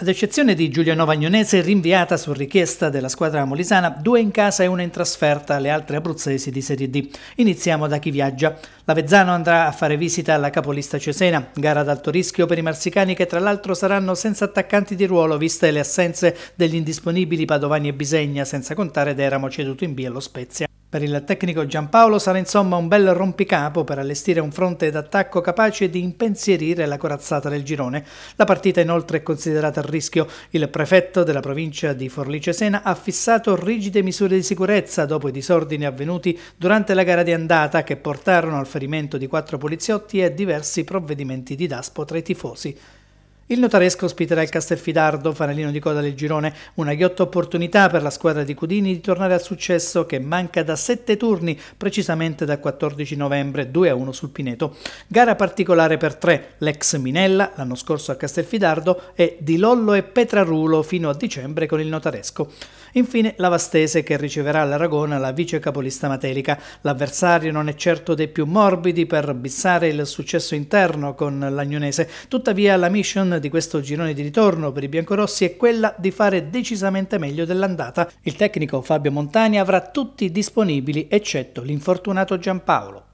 Ad eccezione di Giulianova Agnonese, rinviata su richiesta della squadra molisana, due in casa e una in trasferta, alle altre abruzzesi di Serie D. Iniziamo da chi viaggia. L'Avezzano andrà a fare visita alla capolista Cesena, gara ad alto rischio per i marsicani che tra l'altro saranno senza attaccanti di ruolo viste le assenze degli indisponibili Padovani e Bisegna, senza contare Deramo ceduto in via allo Spezia. Per il tecnico Giampaolo sarà insomma un bel rompicapo per allestire un fronte d'attacco capace di impensierire la corazzata del girone. La partita inoltre è considerata a rischio. Il prefetto della provincia di Forlì Cesena ha fissato rigide misure di sicurezza dopo i disordini avvenuti durante la gara di andata che portarono al ferimento di quattro poliziotti e diversi provvedimenti di daspo tra i tifosi. Il notaresco ospiterà il Castelfidardo, fanalino di coda del girone, una ghiotta opportunità per la squadra di Cudini di tornare al successo che manca da sette turni, precisamente da 14 novembre 2 a 1 sul Pineto. Gara particolare per tre, l'ex Minella, l'anno scorso a Castelfidardo, e Di Lollo e Petrarulo fino a dicembre con il notaresco. Infine la Vastese che riceverà all'Aragona la vice capolista Matelica. L'avversario non è certo dei più morbidi per bissare il successo interno con l'Agnonese, tuttavia la mission missione di questo girone di ritorno per i biancorossi è quella di fare decisamente meglio dell'andata. Il tecnico Fabio Montani avrà tutti disponibili eccetto l'infortunato Giampaolo.